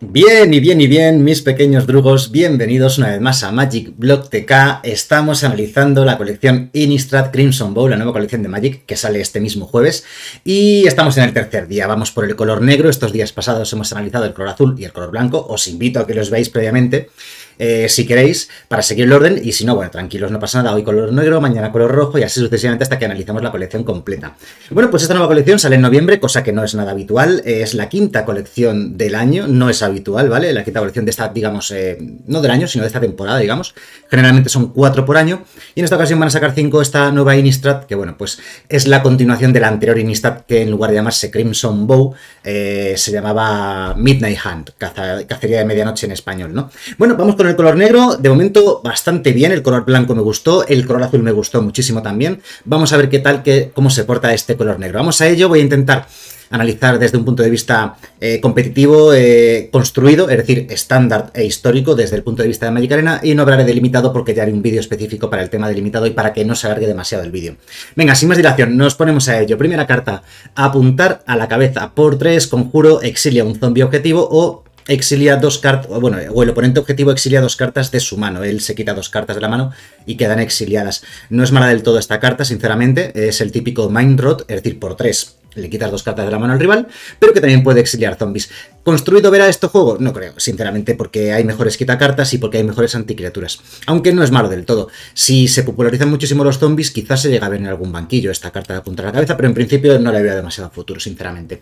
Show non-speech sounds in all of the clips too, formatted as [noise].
Bien y bien y bien, mis pequeños drugos, bienvenidos una vez más a Magic Block TK. Estamos analizando la colección Innistrad Crimson Bowl, la nueva colección de Magic que sale este mismo jueves. Y estamos en el tercer día, vamos por el color negro. Estos días pasados hemos analizado el color azul y el color blanco. Os invito a que los veáis previamente. Eh, si queréis, para seguir el orden. Y si no, bueno, tranquilos, no pasa nada. Hoy color negro, mañana color rojo y así sucesivamente hasta que analizamos la colección completa. Bueno, pues esta nueva colección sale en noviembre, cosa que no es nada habitual. es la quinta colección del año, no es habitual, ¿vale? La quinta colección de esta, digamos, eh, no del año, sino de esta temporada, digamos. Generalmente son cuatro por año. Y en esta ocasión van a sacar cinco esta nueva Innistrad, que bueno, pues es la continuación de la anterior Innistrad, que en lugar de llamarse Crimson Bow, eh, se llamaba Midnight Hunt, cacería de medianoche en español, ¿no? Bueno, vamos con el color negro, de momento bastante bien, el color blanco me gustó, el color azul me gustó muchísimo también. Vamos a ver qué tal, que cómo se porta este color negro. Vamos a ello, voy a intentar analizar desde un punto de vista eh, competitivo, eh, construido, es decir, estándar e histórico desde el punto de vista de Magic Arena y no hablaré de limitado porque ya haré un vídeo específico para el tema de limitado y para que no se alargue demasiado el vídeo. Venga, sin más dilación, nos ponemos a ello. Primera carta, apuntar a la cabeza por tres, conjuro, exilia un zombie objetivo o exilia dos cartas, bueno, o el oponente objetivo exilia dos cartas de su mano, él se quita dos cartas de la mano y quedan exiliadas. No es mala del todo esta carta, sinceramente, es el típico Mind Rot, es decir, por tres le quitas dos cartas de la mano al rival, pero que también puede exiliar zombies. ¿Construido verá este juego? No creo, sinceramente, porque hay mejores quitacartas y porque hay mejores anticriaturas. Aunque no es malo del todo. Si se popularizan muchísimo los zombies, quizás se llega a ver en algún banquillo esta carta de apuntar la cabeza, pero en principio no le veo demasiado futuro, sinceramente.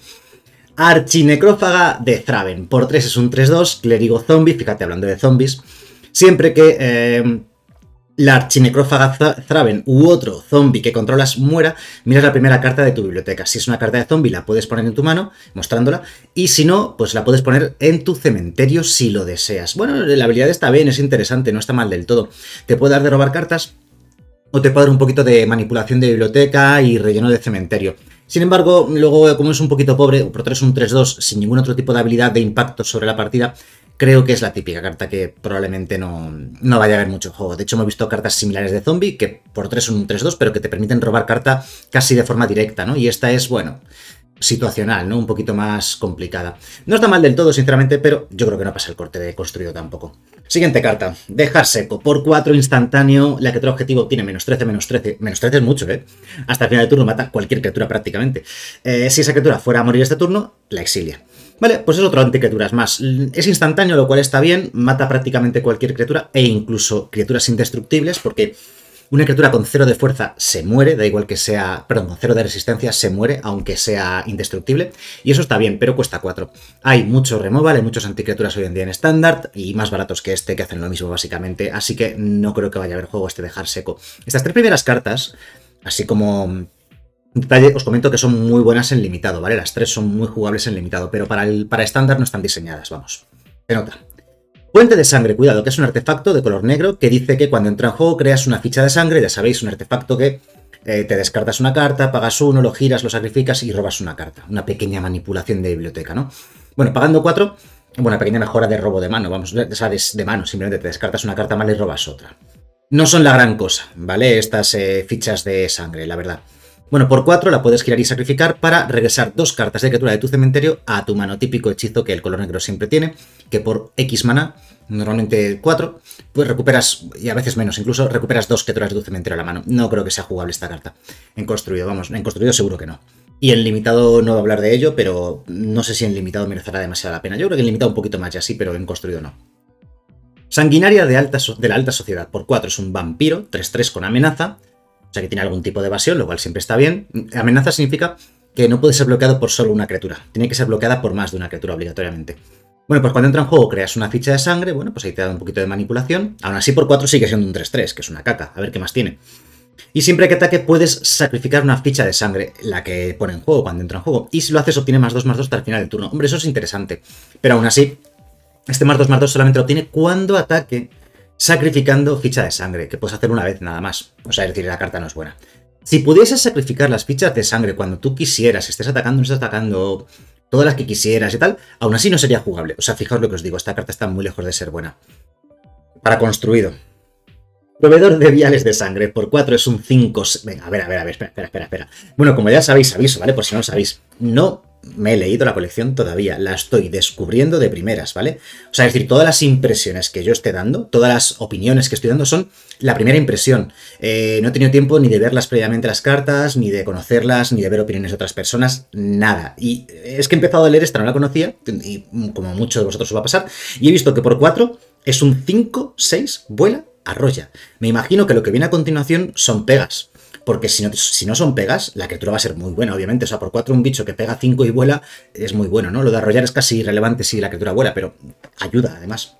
Archinecrófaga de Thraven. Por 3 es un 3-2, clérigo zombie, fíjate hablando de zombies. Siempre que eh, la archinecrófaga Thraven u otro zombie que controlas muera, miras la primera carta de tu biblioteca. Si es una carta de zombie, la puedes poner en tu mano, mostrándola, y si no, pues la puedes poner en tu cementerio si lo deseas. Bueno, la habilidad está bien, es interesante, no está mal del todo. Te puede dar de robar cartas, o te puede dar un poquito de manipulación de biblioteca y relleno de cementerio. Sin embargo, luego, como es un poquito pobre, por 3 un 3-2 sin ningún otro tipo de habilidad de impacto sobre la partida, creo que es la típica carta que probablemente no, no vaya a haber mucho juego. De hecho, hemos visto cartas similares de zombie que por 3 son un 3-2, pero que te permiten robar carta casi de forma directa, ¿no? Y esta es, bueno, situacional, ¿no? Un poquito más complicada. No está mal del todo, sinceramente, pero yo creo que no pasa el corte de construido tampoco. Siguiente carta. Dejar seco. Por 4 instantáneo, la criatura objetivo tiene menos 13, menos 13. Menos 13 es mucho, ¿eh? Hasta el final de turno mata cualquier criatura prácticamente. Eh, si esa criatura fuera a morir este turno, la exilia. Vale, pues es otro anticriaturas más. Es instantáneo, lo cual está bien, mata prácticamente cualquier criatura e incluso criaturas indestructibles, porque una criatura con cero de fuerza se muere, da igual que sea, perdón, con cero de resistencia se muere, aunque sea indestructible. Y eso está bien, pero cuesta 4. Hay mucho removal, hay muchos anticriaturas hoy en día en estándar y más baratos que este que hacen lo mismo básicamente. Así que no creo que vaya a haber juego este dejar seco. Estas tres primeras cartas, así como mm, detalle, os comento que son muy buenas en limitado, ¿vale? Las tres son muy jugables en limitado, pero para, el, para estándar no están diseñadas, vamos. Se nota. Puente de sangre, cuidado, que es un artefacto de color negro que dice que cuando entra en juego creas una ficha de sangre, ya sabéis, un artefacto que eh, te descartas una carta, pagas uno, lo giras, lo sacrificas y robas una carta. Una pequeña manipulación de biblioteca, ¿no? Bueno, pagando cuatro, bueno, una pequeña mejora de robo de mano, vamos, de de, mano, simplemente te descartas una carta mala y robas otra. No son la gran cosa, ¿vale? Estas eh, fichas de sangre, la verdad. Bueno, por 4 la puedes girar y sacrificar para regresar dos cartas de criatura de tu cementerio a tu mano, típico hechizo que el color negro siempre tiene, que por X mana, normalmente 4, pues recuperas, y a veces menos incluso, recuperas dos criaturas de tu cementerio a la mano. No creo que sea jugable esta carta. En construido, vamos, en construido seguro que no. Y en limitado no va a hablar de ello, pero no sé si en limitado merecerá demasiado la pena. Yo creo que en limitado un poquito más ya sí, pero en construido no. Sanguinaria de, de la alta sociedad por 4 es un vampiro, 3-3 con amenaza, o sea que tiene algún tipo de evasión, lo cual siempre está bien. Amenaza significa que no puede ser bloqueado por solo una criatura. Tiene que ser bloqueada por más de una criatura obligatoriamente. Bueno, pues cuando entra en juego creas una ficha de sangre, bueno, pues ahí te da un poquito de manipulación. Aún así por 4 sigue siendo un 3-3, que es una caca, a ver qué más tiene. Y siempre que ataque puedes sacrificar una ficha de sangre, la que pone en juego cuando entra en juego. Y si lo haces obtiene más 2 más 2 hasta el final del turno. Hombre, eso es interesante. Pero aún así, este más 2 más 2 solamente lo obtiene cuando ataque sacrificando ficha de sangre, que puedes hacer una vez nada más. O sea, es decir, la carta no es buena. Si pudieses sacrificar las fichas de sangre cuando tú quisieras, estés atacando, no estés atacando, todas las que quisieras y tal, aún así no sería jugable. O sea, fijaos lo que os digo, esta carta está muy lejos de ser buena. Para construido. Proveedor de viales de sangre, por 4 es un 5... Venga, a ver, a ver, a ver, espera, espera, espera. Bueno, como ya sabéis, aviso, ¿vale? Por si no lo sabéis. No me he leído la colección todavía, la estoy descubriendo de primeras, ¿vale? O sea, es decir, todas las impresiones que yo esté dando, todas las opiniones que estoy dando son la primera impresión. Eh, no he tenido tiempo ni de verlas previamente las cartas, ni de conocerlas, ni de ver opiniones de otras personas, nada. Y es que he empezado a leer esta, no la conocía, y como muchos de vosotros os va a pasar, y he visto que por 4 es un 5, 6, vuela, arrolla. Me imagino que lo que viene a continuación son pegas porque si no, si no son pegas, la criatura va a ser muy buena, obviamente. O sea, por 4 un bicho que pega 5 y vuela es muy bueno, ¿no? Lo de arrollar es casi irrelevante si la criatura vuela, pero ayuda además.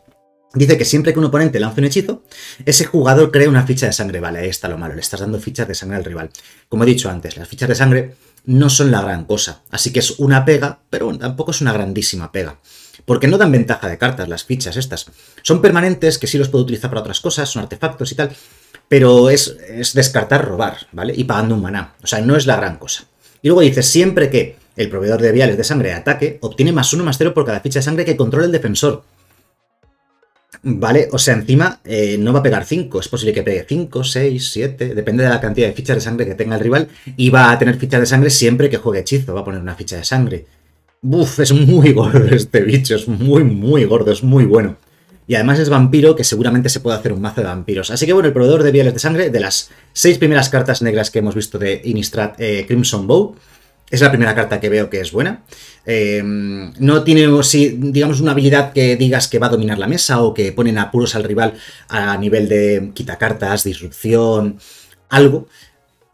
Dice que siempre que un oponente lanza un hechizo, ese jugador crea una ficha de sangre. Vale, ahí está lo malo, le estás dando fichas de sangre al rival. Como he dicho antes, las fichas de sangre no son la gran cosa, así que es una pega, pero tampoco es una grandísima pega porque no dan ventaja de cartas las fichas estas. Son permanentes, que sí los puedo utilizar para otras cosas, son artefactos y tal, pero es, es descartar robar, ¿vale? Y pagando un maná. O sea, no es la gran cosa. Y luego dice, siempre que el proveedor de viales de sangre ataque, obtiene más uno más cero por cada ficha de sangre que controle el defensor. Vale, o sea, encima eh, no va a pegar 5, es posible que pegue 5, 6, 7, depende de la cantidad de fichas de sangre que tenga el rival, y va a tener fichas de sangre siempre que juegue hechizo, va a poner una ficha de sangre. Buf, es muy gordo este bicho, es muy, muy gordo, es muy bueno. Y además es vampiro, que seguramente se puede hacer un mazo de vampiros. Así que bueno, el proveedor de viales de sangre, de las seis primeras cartas negras que hemos visto de Innistrad eh, Crimson Bow, es la primera carta que veo que es buena. Eh, no tiene, digamos, una habilidad que digas que va a dominar la mesa o que ponen apuros al rival a nivel de quitacartas, disrupción, algo.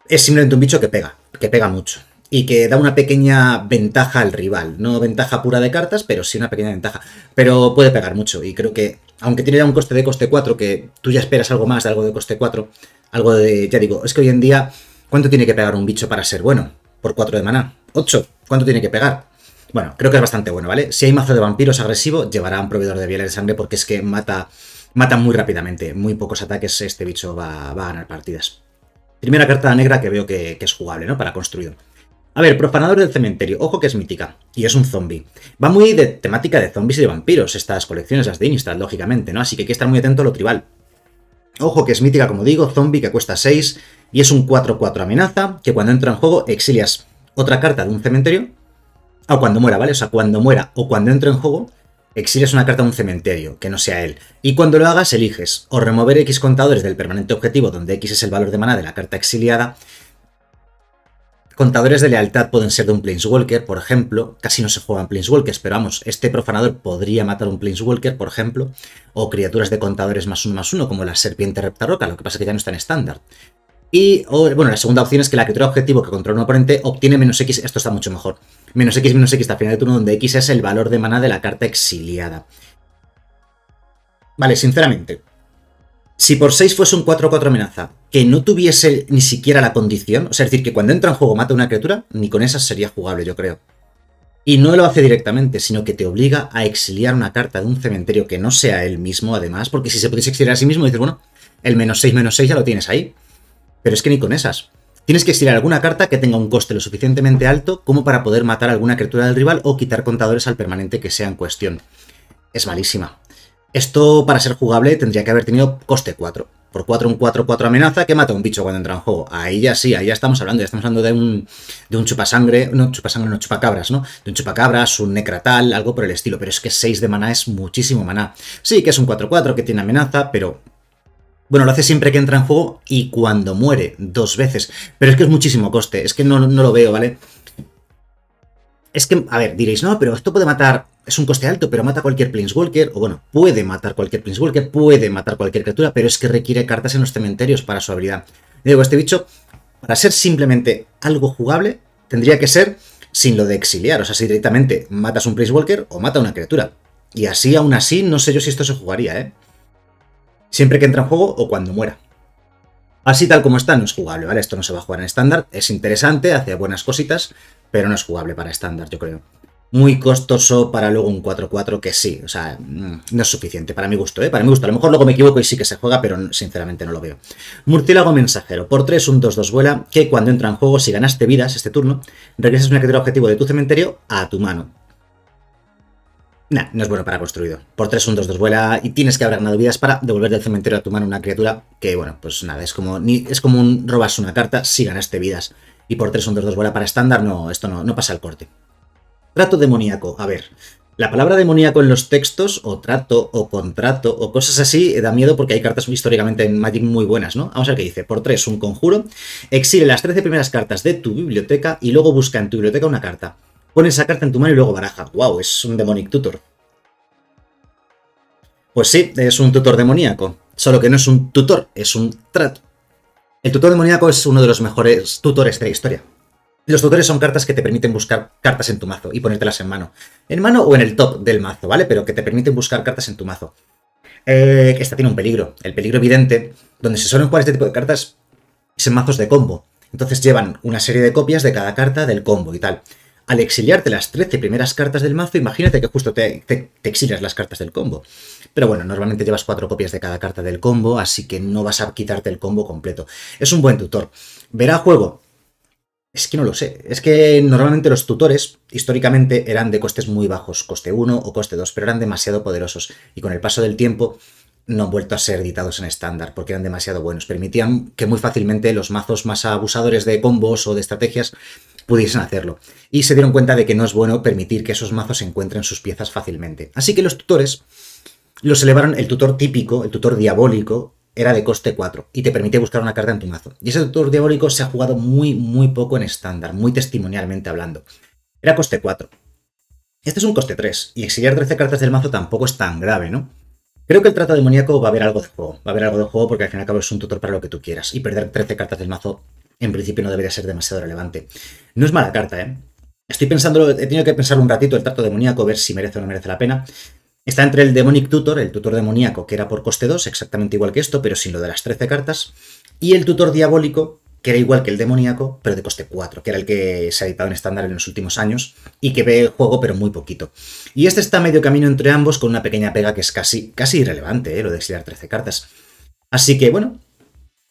Es simplemente un bicho que pega, que pega mucho y que da una pequeña ventaja al rival. No ventaja pura de cartas, pero sí una pequeña ventaja. Pero puede pegar mucho y creo que, aunque tiene ya un coste de coste 4, que tú ya esperas algo más de algo de coste 4, algo de, ya digo, es que hoy en día, ¿cuánto tiene que pegar un bicho para ser bueno? Por 4 de maná. 8. ¿Cuánto tiene que pegar? Bueno, creo que es bastante bueno, ¿vale? Si hay mazo de vampiros agresivo, llevará un proveedor de vial de sangre porque es que mata, mata muy rápidamente. Muy pocos ataques este bicho va, a ganar partidas. Primera carta negra que veo que, que es jugable, ¿no? Para construir. A ver, Profanador del Cementerio, ojo que es mítica, y es un zombie. Va muy de temática de zombies y de vampiros, estas colecciones, las de Innistrad, lógicamente, ¿no? Así que hay que estar muy atento a lo tribal. Ojo que es mítica, como digo, zombie que cuesta 6, y es un 4-4 amenaza, que cuando entra en juego exilias otra carta de un cementerio, o cuando muera, ¿vale? O sea, cuando muera o cuando entra en juego, exilias una carta de un cementerio, que no sea él. Y cuando lo hagas, eliges o remover X contadores del permanente objetivo, donde X es el valor de mana de la carta exiliada, Contadores de lealtad pueden ser de un Planeswalker, por ejemplo. Casi no se juegan Planeswalkers, pero vamos, este profanador podría matar un Planeswalker, por ejemplo. O criaturas de contadores más uno más uno, como la serpiente reptaroca, lo que pasa es que ya no está en estándar. Y, bueno, la segunda opción es que la criatura objetivo que controla un oponente obtiene menos X, esto está mucho mejor. Menos X, menos X al final de turno, donde X es el valor de mana de la carta exiliada. Vale, sinceramente, si por 6 fuese un 4-4 amenaza, que no tuviese ni siquiera la condición, o sea, es decir, que cuando entra en juego mata una criatura, ni con esas sería jugable, yo creo. Y no lo hace directamente, sino que te obliga a exiliar una carta de un cementerio que no sea él mismo, además, porque si se pudiese exiliar a sí mismo, dices, bueno, el menos 6, menos 6 ya lo tienes ahí. Pero es que ni con esas. Tienes que exiliar alguna carta que tenga un coste lo suficientemente alto como para poder matar a alguna criatura del rival o quitar contadores al permanente que sea en cuestión. Es malísima. Esto, para ser jugable, tendría que haber tenido coste 4. Por 4, un 4-4 amenaza que mata un bicho cuando entra en juego. Ahí ya sí, ahí ya estamos hablando. Ya estamos hablando de un, de un chupasangre, no chupasangre, no chupacabras, ¿no? De un chupacabras, un necratal, algo por el estilo. Pero es que 6 de maná es muchísimo maná. Sí, que es un 4-4, que tiene amenaza, pero bueno, lo hace siempre que entra en juego y cuando muere, dos veces. Pero es que es muchísimo coste, es que no, no, lo veo, ¿vale? Es que, a ver, diréis, no, pero esto puede matar es un coste alto, pero mata cualquier Planeswalker, o bueno, puede matar cualquier Planeswalker, puede matar cualquier criatura, pero es que requiere cartas en los cementerios para su habilidad. digo, este bicho, para ser simplemente algo jugable, tendría que ser sin lo de exiliar, o sea, si directamente matas un Planeswalker o mata una criatura. Y así, aún así, no sé yo si esto se jugaría, ¿eh? Siempre que entra en juego o cuando muera. Así tal como está, no es jugable, ¿vale? Esto no se va a jugar en estándar, es interesante, hace buenas cositas, pero no es jugable para estándar, yo creo muy costoso para luego un 4-4 que sí, o sea, mm, no es suficiente para mi gusto, ¿eh? para mi gusto. A lo mejor luego me equivoco y sí que se juega, pero sinceramente no lo veo. Murciélago mensajero, por 3, un 2-2 vuela, que cuando entra en juego, si ganaste vidas este turno, regresas una criatura objetivo de tu cementerio a tu mano. Nah, no es bueno para construido. Por 3, un 2-2 vuela y tienes que haber ganado vidas para devolver del cementerio a tu mano una criatura que, bueno, pues nada, es como, ni, es como un robas una carta si ganaste vidas. Y por 3, un 2-2 vuela para estándar, no, esto no, no pasa el corte. Trato demoníaco, a ver. La palabra demoníaco en los textos, o trato, o contrato, o cosas así, eh, da miedo porque hay cartas históricamente en Magic muy buenas, ¿no? Vamos a ver qué dice. Por tres, un conjuro. Exile las 13 primeras cartas de tu biblioteca y luego busca en tu biblioteca una carta. Pones esa carta en tu mano y luego baraja. ¡Wow! Es un demonic tutor. Pues sí, es un tutor demoníaco. Solo que no es un tutor, es un trato. El tutor demoníaco es uno de los mejores tutores de la historia. Los tutores son cartas que te permiten buscar cartas en tu mazo y ponértelas en mano. En mano o en el top del mazo, ¿vale? Pero que te permiten buscar cartas en tu mazo. Eh, esta tiene un peligro. El peligro evidente, donde se suelen jugar este tipo de cartas, es en mazos de combo. Entonces llevan una serie de copias de cada carta del combo y tal. Al exiliarte las 13 primeras cartas del mazo, imagínate que justo te, te, te exilias las cartas del combo. Pero bueno, normalmente llevas cuatro copias de cada carta del combo, así que no vas a quitarte el combo completo. Es un buen tutor. Verá juego es que no lo sé. Es que normalmente los tutores históricamente eran de costes muy bajos, coste 1 o coste 2, pero eran demasiado poderosos y con el paso del tiempo no han vuelto a ser editados en estándar porque eran demasiado buenos. Permitían que muy fácilmente los mazos más abusadores de combos o de estrategias pudiesen hacerlo. Y se dieron cuenta de que no es bueno permitir que esos mazos encuentren sus piezas fácilmente. Así que los tutores los elevaron, el tutor típico, el tutor diabólico, era de coste 4 y te permite buscar una carta en tu mazo. Y ese tutor diabólico se ha jugado muy, muy poco en estándar, muy testimonialmente hablando. Era coste 4. Este es un coste 3 y exiliar 13 cartas del mazo tampoco es tan grave, ¿no? Creo que el trato demoníaco va a haber algo de juego. Va a haber algo de juego porque al fin y al cabo es un tutor para lo que tú quieras. Y perder 13 cartas del mazo en principio no debería ser demasiado relevante. No es mala carta, ¿eh? Estoy pensando, he tenido que pensar un ratito el trato demoníaco, ver si merece o no merece la pena. Está entre el Demonic Tutor, el tutor demoníaco, que era por coste 2, exactamente igual que esto, pero sin lo de las 13 cartas, y el tutor diabólico, que era igual que el demoníaco, pero de coste 4, que era el que se ha editado en estándar en los últimos años y que ve el juego, pero muy poquito. Y este está medio camino entre ambos con una pequeña pega que es casi, irrelevante, ¿eh? lo de exiliar 13 cartas. Así que, bueno,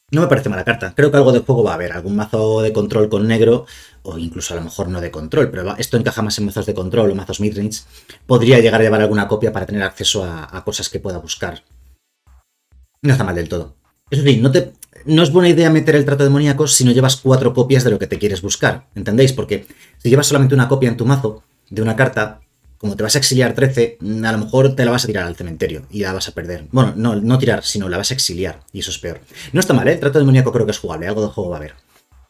no me parece mala carta. Creo que algo de juego va a haber. Algún mazo de control con negro, o incluso a lo mejor no de control, pero esto encaja más en mazos de control o mazos midrange. Podría llegar a llevar alguna copia para tener acceso a, cosas que pueda buscar. No está mal del todo. Es decir, no, te, no es buena idea meter el trato demoníaco si no llevas cuatro copias de lo que te quieres buscar. ¿Entendéis? Porque si llevas solamente una copia en tu mazo de una carta, como te vas a exiliar 13, mm, a lo mejor te la vas a tirar al cementerio y la vas a perder. Bueno, no, no tirar, sino la vas a exiliar, y eso es peor. No está mal, ¿eh? Trato demoníaco creo que es jugable, algo de juego va a haber.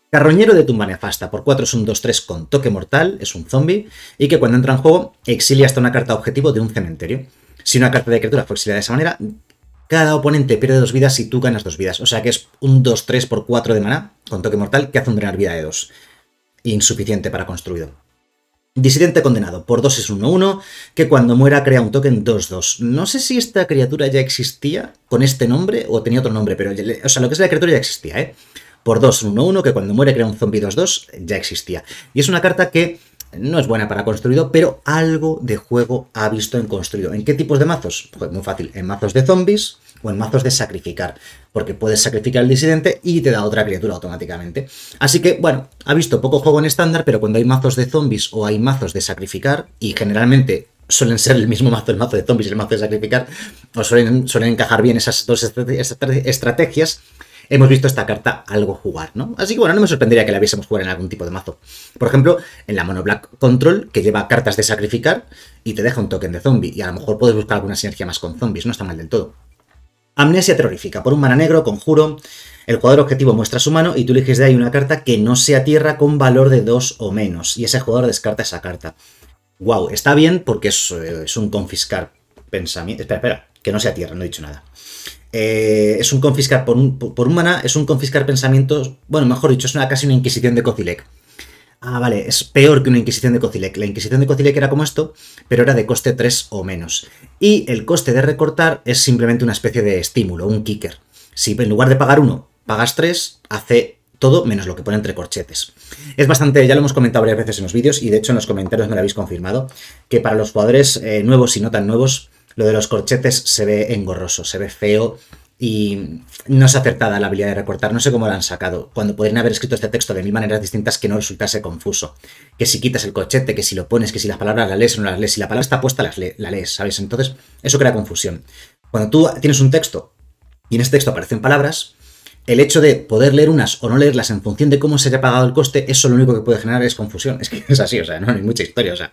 Carroñero de tumba nefasta, por 4 es un 2-3 con toque mortal, es un zombie, y que cuando entra en juego exilia hasta una carta objetivo de un cementerio. Si una carta de criatura fue exiliada de esa manera, cada oponente pierde dos vidas y tú ganas dos vidas. O sea que es un 2-3 por 4 de maná con toque mortal que hace un drenar vida de 2. Insuficiente para construido. Disidente condenado por 2 es 1-1, que cuando muera crea un token 2-2. No sé si esta criatura ya existía con este nombre o tenía otro nombre, pero lo que es la criatura ya existía, ¿eh? Por 2-1-1, es que cuando muere crea un zombie 2-2, ya existía. Y es una carta que no es buena para construido, pero algo de juego ha visto en construido. ¿En qué tipos de mazos? Pues muy fácil, en mazos de zombies o en mazos de sacrificar, porque puedes sacrificar al disidente y te da otra criatura automáticamente. Así que, bueno, ha visto poco juego en estándar, pero cuando hay mazos de zombies o hay mazos de sacrificar, y generalmente suelen ser el mismo mazo, el mazo de zombies y el mazo de sacrificar, o suelen, suelen encajar bien esas dos estrategias, hemos visto esta carta algo jugar, ¿no? Así que bueno, no me sorprendería que la viésemos jugar en algún tipo de mazo. Por ejemplo, en la mono black control, que lleva cartas de sacrificar y te deja un token de zombie, y a lo mejor puedes buscar alguna sinergia más con zombies, no está mal del todo. Amnesia terrorífica, por un mana negro, conjuro, el jugador objetivo muestra su mano y tú eliges de ahí una carta que no sea tierra con valor de 2 o menos, y ese jugador descarta esa carta. Wow, está bien porque es, eh, es un confiscar pensamiento... Espera, espera, que no sea tierra, no he dicho nada. Eh, es un confiscar por un, por es un confiscar pensamientos. Bueno, mejor dicho, es una, casi una inquisición de cocilec. Ah, vale, es peor que una Inquisición de cocilec. La Inquisición de cocilec era como esto, pero era de coste 3 o menos. Y el coste de recortar es simplemente una especie de estímulo, un kicker. Si en lugar de pagar uno, pagas 3, hace todo menos lo que pone entre corchetes. Es bastante, ya lo hemos comentado varias veces en los vídeos y de hecho en los comentarios me lo habéis confirmado, que para los jugadores eh, nuevos y no tan nuevos, lo de los corchetes se ve engorroso, se ve feo y no es acertada la habilidad de recortar, no sé cómo la han sacado, cuando podrían haber escrito este texto de mil maneras distintas que no resultase confuso. Que si quitas el corchete, que si lo pones, que si las palabras las lees o no las lees, si la palabra está puesta, las la lees, ¿sabes? Entonces, eso crea confusión. Cuando tú tienes un texto y en ese texto aparecen palabras, el hecho de poder leer unas o no leerlas en función de cómo se haya pagado el coste, eso lo único que puede generar es confusión. [laughs] Es que es así, o sea, no, hay mucha historia. O sea,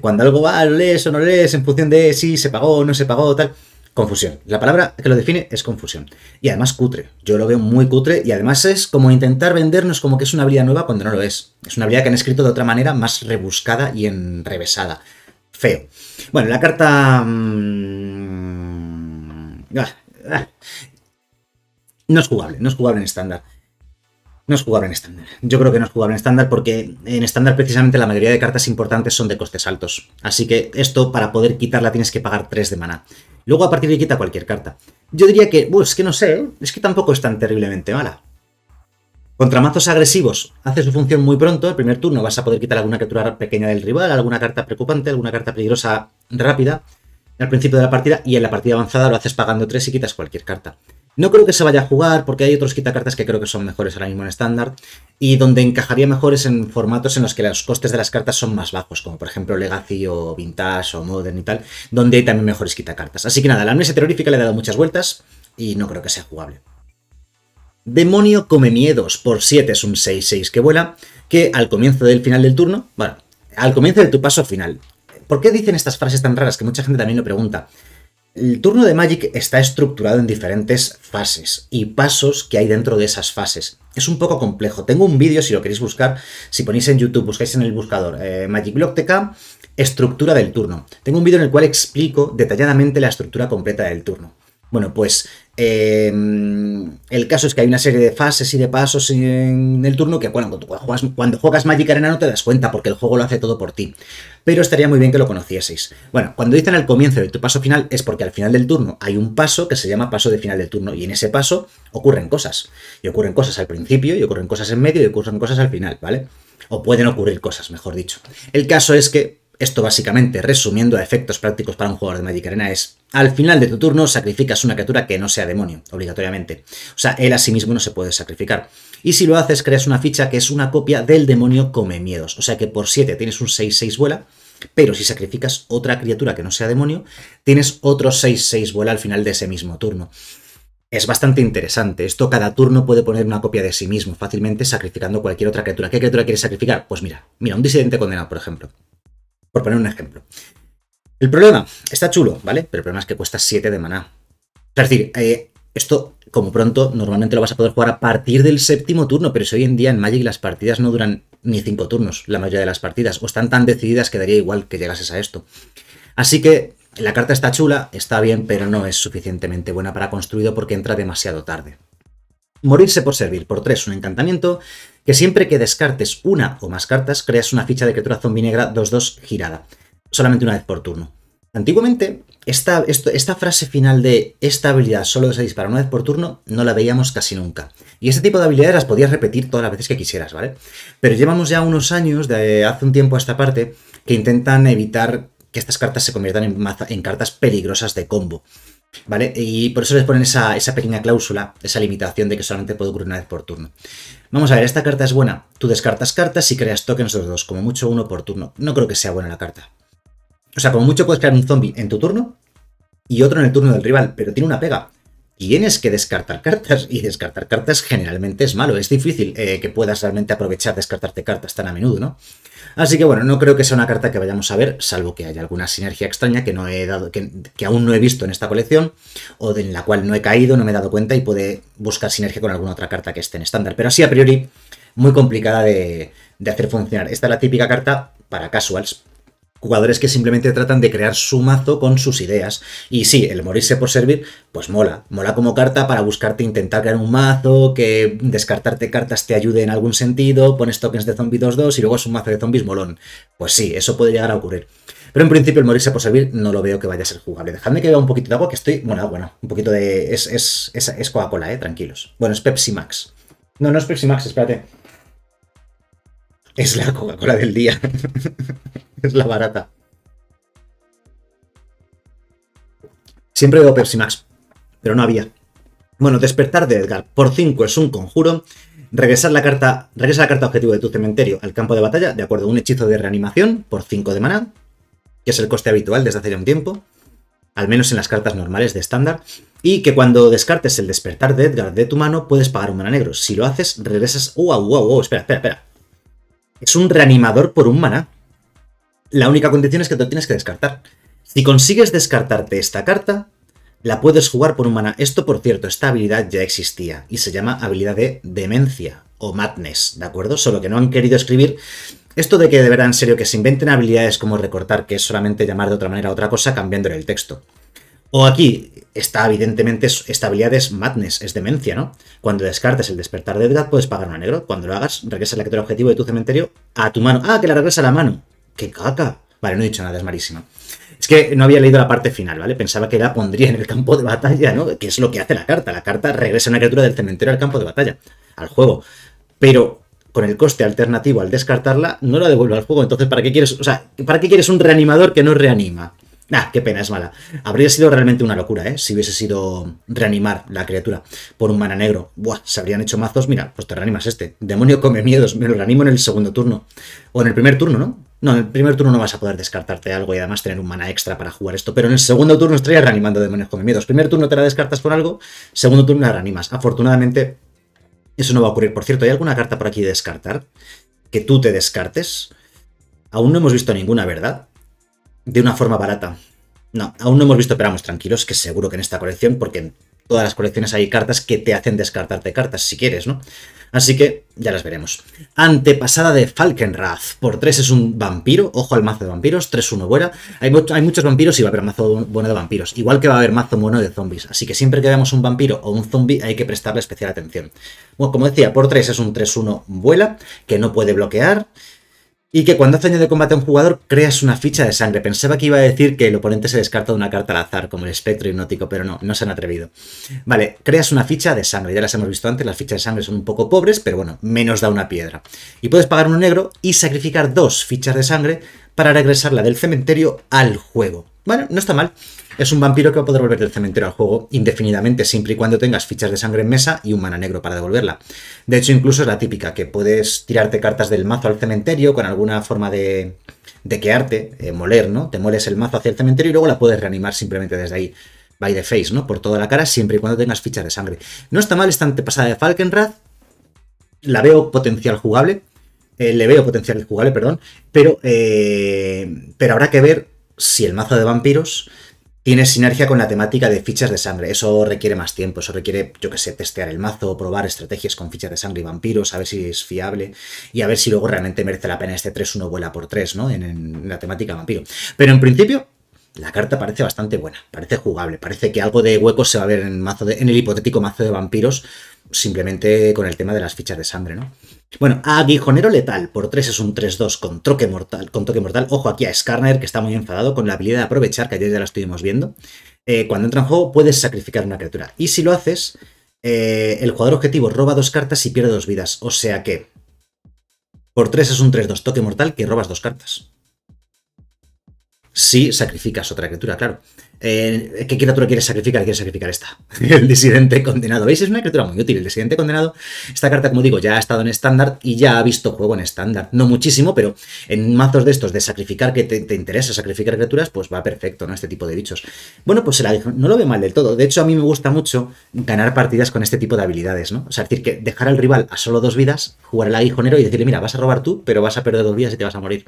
cuando algo va, lo lees o no lees en función de si se pagó o no se pagó, tal. Confusión. La palabra que lo define es confusión. Y además cutre. Yo lo veo muy cutre y además es como intentar vendernos como que es una habilidad nueva cuando no lo es. Es una habilidad que han escrito de otra manera más rebuscada y enrevesada. Feo. Bueno, la carta... Mm, ah, ah, no es jugable, no es jugable en estándar. No es jugable en estándar. Yo creo que no es jugable en estándar porque en estándar precisamente la mayoría de cartas importantes son de costes altos. Así que esto para poder quitarla tienes que pagar 3 de mana. Luego a partir de ahí quita cualquier carta. Yo diría que, pues es que no sé, ¿eh? es que tampoco es tan terriblemente mala. Contra mazos agresivos hace su función muy pronto, el primer turno vas a poder quitar alguna criatura pequeña del rival, alguna carta preocupante, alguna carta peligrosa rápida al principio de la partida y en la partida avanzada lo haces pagando 3 y quitas cualquier carta. No creo que se vaya a jugar porque hay otros quitacartas que creo que son mejores ahora mismo en estándar y donde encajaría mejor es en formatos en los que los costes de las cartas son más bajos, como por ejemplo Legacy o Vintage o Modern y tal, donde hay también mejores quitacartas. Así que nada, la mesa terrorífica le he dado muchas vueltas y no creo que sea jugable. Demonio come miedos por 7 es un 6-6 que vuela, que al comienzo del final del turno, bueno, al comienzo de tu paso final. ¿Por qué dicen estas frases tan raras que mucha gente también lo pregunta? El turno de Magic está estructurado en diferentes fases y pasos que hay dentro de esas fases. Es un poco complejo. Tengo un vídeo, si lo queréis buscar, si ponéis en YouTube, buscáis en el buscador eh, Magic Block estructura del turno. Tengo un vídeo en el cual explico detalladamente la estructura completa del turno. Bueno, pues Em, el caso es que hay una serie de fases y de pasos en el turno que, bueno, juegas, cuando juegas Magic Arena no te das cuenta porque el juego lo hace todo por ti. Pero estaría muy bien que lo conocieseis. Bueno, cuando dicen al comienzo de tu paso final es porque al final del turno hay un paso que se llama paso de final del turno y en ese paso ocurren cosas. Y ocurren cosas al principio, y ocurren cosas en medio, y ocurren cosas al final, ¿vale? O pueden ocurrir cosas, mejor dicho. El caso es que esto básicamente, resumiendo a efectos prácticos para un jugador de Magic Arena, es al final de tu turno sacrificas una criatura que no sea demonio, obligatoriamente. O sea, él a sí mismo no se puede sacrificar. Y si lo haces, creas una ficha que es una copia del demonio Come Miedos. O sea que por 7 tienes un 6-6 vuela, pero si sacrificas otra criatura que no sea demonio, tienes otro 6-6 vuela al final de ese mismo turno. Es bastante interesante. Esto cada turno puede poner una copia de sí mismo, fácilmente sacrificando cualquier otra criatura. ¿Qué criatura quieres sacrificar? Pues mira, mira, un disidente condenado, por ejemplo por poner un ejemplo. El problema, está chulo, ¿vale? Pero el problema es que cuesta 7 de maná. Es decir, eh, esto, como pronto, normalmente lo vas a poder jugar a partir del séptimo turno, pero si hoy en día en Magic las partidas no duran ni 5 turnos, la mayoría de las partidas, o están tan decididas que daría igual que llegases a esto. Así que la carta está chula, está bien, pero no es suficientemente buena para construido porque entra demasiado tarde. Morirse por servir por 3, un encantamiento, que siempre que descartes una o más cartas, creas una ficha de criatura zombie negra 2-2 girada, solamente una vez por turno. Antiguamente, esta, esta, frase final de esta habilidad solo se dispara una vez por turno no la veíamos casi nunca. Y este tipo de habilidades las podías repetir todas las veces que quisieras, ¿vale? Pero llevamos ya unos años, de hace un tiempo a esta parte, que intentan evitar que estas cartas se conviertan en, en cartas peligrosas de combo. ¿Vale? Y por eso les ponen esa, pequeña cláusula, esa limitación de que solamente puede ocurrir una vez por turno. Vamos a ver, esta carta es buena. Tú descartas cartas y creas tokens los dos, como mucho uno por turno. No creo que sea buena la carta. O sea, como mucho puedes crear un zombie en tu turno y otro en el turno del rival, pero tiene una pega tienes que descartar cartas y descartar cartas generalmente es malo, es difícil eh, que puedas realmente aprovechar descartarte cartas tan a menudo, ¿no? Así que bueno, no creo que sea una carta que vayamos a ver, salvo que haya alguna sinergia extraña que no he dado, que, aún no he visto en esta colección, o en la cual no he caído, no me he dado cuenta y puede buscar sinergia con alguna otra carta que esté en estándar. Pero así a priori, muy complicada de, de hacer funcionar. Esta es la típica carta para casuals, jugadores que simplemente tratan de crear su mazo con sus ideas. Y sí, el morirse por servir, pues mola. Mola como carta para buscarte intentar crear un mazo, que descartarte cartas te ayude en algún sentido, pones tokens de zombie 2-2 y luego es un mazo de zombies molón. Pues sí, eso puede llegar a ocurrir. Pero en principio el morirse por servir no lo veo que vaya a ser jugable. Dejadme que vea un poquito de agua, que estoy... Bueno, bueno, un poquito de... Es, es, es, es Coca-Cola, eh, tranquilos. Bueno, es Pepsi Max. No, no es Pepsi Max, espérate. Es la Coca-Cola del día. [laughs] es la barata. Siempre veo Pepsi Max, pero no había. Bueno, despertar de Edgar por 5 es un conjuro. Regresar la carta, regresa la carta objetivo de tu cementerio al campo de batalla, de acuerdo a un hechizo de reanimación por 5 de maná, que es el coste habitual desde hace ya un tiempo, al menos en las cartas normales de estándar, y que cuando descartes el despertar de Edgar de tu mano puedes pagar un maná negro. Si lo haces, regresas. ¡Wow, wow, wow! Espera, espera, espera. Es un reanimador por un maná. La única condición es que te lo tienes que descartar. Si consigues descartarte esta carta, la puedes jugar por un maná. Esto, por cierto, esta habilidad ya existía y se llama habilidad de demencia o madness, ¿de acuerdo? Solo que no han querido escribir. Esto de que de verdad, en serio, que se inventen habilidades como recortar, que es solamente llamar de otra manera a otra cosa cambiándole el texto. O aquí está evidentemente esta habilidad es madness, es demencia, ¿no? Cuando descartes el despertar de Edgar puedes pagar una negro. Cuando lo hagas, regresa la criatura objetivo de tu cementerio a tu mano. Ah, que la regresa a la mano. ¡Qué caca! Vale, no he dicho nada, es marísimo, Es que no había leído la parte final, ¿vale? Pensaba que la pondría en el campo de batalla, ¿no? Que es lo que hace la carta. La carta regresa una criatura del cementerio al campo de batalla, al juego. Pero con el coste alternativo al descartarla, no la devuelve al juego. Entonces, ¿para qué quieres, o sea, ¿para qué quieres un reanimador que no reanima? Ah, qué pena, es mala. Habría sido realmente una locura, ¿eh? Si hubiese sido reanimar la criatura por un mana negro. Buah, se habrían hecho mazos. Mira, pues te reanimas este. Demonio come miedos. Me lo reanimo en el segundo turno. O en el primer turno, ¿no? No, en el primer turno no vas a poder descartarte algo y además tener un mana extra para jugar esto, pero en el segundo turno estaría reanimando demonio come miedos. Primer turno te la descartas por algo, segundo turno la reanimas. Afortunadamente, eso no va a ocurrir. Por cierto, ¿hay alguna carta por aquí de descartar? Que tú te descartes. Aún no hemos visto ninguna, ¿verdad? de una forma barata. No, aún no hemos visto, pero tranquilos, que seguro que en esta colección, porque en todas las colecciones hay cartas que te hacen descartarte cartas, si quieres, ¿no? Así que ya las veremos. Antepasada de Falkenrath. Por 3 es un vampiro. Ojo al mazo de vampiros. 3-1 buena. Hay, hay, muchos vampiros y va a haber mazo bueno de vampiros. Igual que va a haber mazo bueno de zombies. Así que siempre que veamos un vampiro o un zombie hay que prestarle especial atención. Bueno, como decía, por 3 es un 3-1 vuela que no puede bloquear y que cuando hace daño de combate a un jugador creas una ficha de sangre. Pensaba que iba a decir que el oponente se descarta de una carta al azar, como el espectro hipnótico, pero no, no se han atrevido. Vale, creas una ficha de sangre, ya las hemos visto antes, las fichas de sangre son un poco pobres, pero bueno, menos da una piedra. Y puedes pagar un negro y sacrificar dos fichas de sangre para regresarla del cementerio al juego. Bueno, no está mal. Es un vampiro que va a poder volver del cementerio al juego indefinidamente, siempre y cuando tengas fichas de sangre en mesa y un mana negro para devolverla. De hecho, incluso es la típica, que puedes tirarte cartas del mazo al cementerio con alguna forma de, de quearte, moler, ¿no? Te moles el mazo hacia el cementerio y luego la puedes reanimar simplemente desde ahí. By the face, ¿no? Por toda la cara, siempre y cuando tengas fichas de sangre. No está mal esta antepasada de Falkenrath. La veo potencial jugable. Eh, le veo potencial jugable, perdón. Pero, eh, pero habrá que ver si el mazo de vampiros tiene sinergia con la temática de fichas de sangre. Eso requiere más tiempo, eso requiere, yo que sé, testear el mazo, probar estrategias con fichas de sangre y vampiros, a ver si es fiable y a ver si luego realmente merece la pena este 3-1 vuela por 3, ¿no? En, la temática vampiro. Pero en principio, la carta parece bastante buena, parece jugable, parece que algo de hueco se va a ver en, mazo en el hipotético mazo de vampiros simplemente con el tema de las fichas de sangre, ¿no? Bueno, aguijonero letal por 3 es un 3-2 con mortal. Con toque mortal. Ojo aquí a Skarner, que está muy enfadado con la habilidad de aprovechar, que ayer ya la estuvimos viendo. Eh, cuando entra en juego, puedes sacrificar una criatura. Y si lo haces, eh, el jugador objetivo roba dos cartas y pierde dos vidas. O sea que. Por 3 es un 3-2 toque mortal que robas dos cartas. Si sacrificas otra criatura, claro. Eh, ¿Qué criatura quieres sacrificar? Quieres sacrificar esta. [laughs] el disidente condenado. ¿Veis? Es una criatura muy útil. El disidente condenado. Esta carta, como digo, ya ha estado en estándar y ya ha visto juego en estándar. No muchísimo, pero en mazos de estos de sacrificar que te, interesa, sacrificar criaturas, pues va perfecto, ¿no? Este tipo de bichos. Bueno, pues el la No lo veo mal del todo. De hecho, a mí me gusta mucho ganar partidas con este tipo de habilidades, ¿no? O sea, es decir, que dejar al rival a solo dos vidas, jugar el aguijonero y decirle, mira, vas a robar tú, pero vas a perder dos vidas y te vas a morir.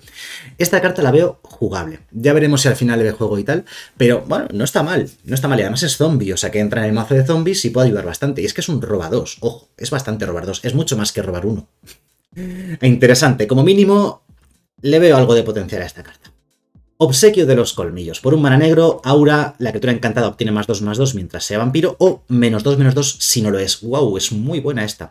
Esta carta la veo jugable. Ya veremos si al final del juego y tal, pero bueno no está mal, no está mal. Y además es zombie, o sea que entra en el mazo de zombies y puede ayudar bastante. Y es que es un roba 2, ojo, es bastante robar dos, es mucho más que robar uno E interesante, como mínimo le veo algo de potencial a esta carta. Obsequio de los colmillos. Por un mana negro, Aura, la criatura encantada, obtiene más 2, más 2 mientras sea vampiro, o menos 2, menos 2 si no lo es. ¡Wow! Es muy buena esta.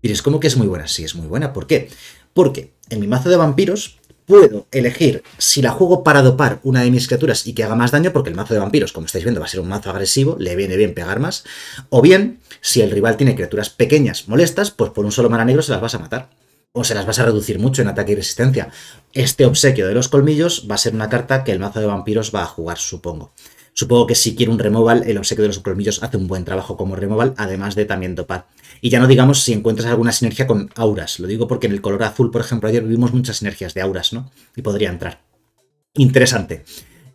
Diréis, ¿cómo que es muy buena? Sí, es muy buena. ¿Por qué? Porque en mi mazo de vampiros puedo elegir si la juego para dopar una de mis criaturas y que haga más daño, porque el mazo de vampiros, como estáis viendo, va a ser un mazo agresivo, le viene bien pegar más, o bien, si el rival tiene criaturas pequeñas molestas, pues por un solo mana negro se las vas a matar, o se las vas a reducir mucho en ataque y resistencia. Este obsequio de los colmillos va a ser una carta que el mazo de vampiros va a jugar, supongo. Supongo que si quiere un removal, el obsequio de los colmillos hace un buen trabajo como removal, además de también dopa Y ya no digamos si encuentras alguna sinergia con auras. Lo digo porque en el color azul, por ejemplo, ayer vimos muchas sinergias de auras, ¿no? Y podría entrar. Interesante.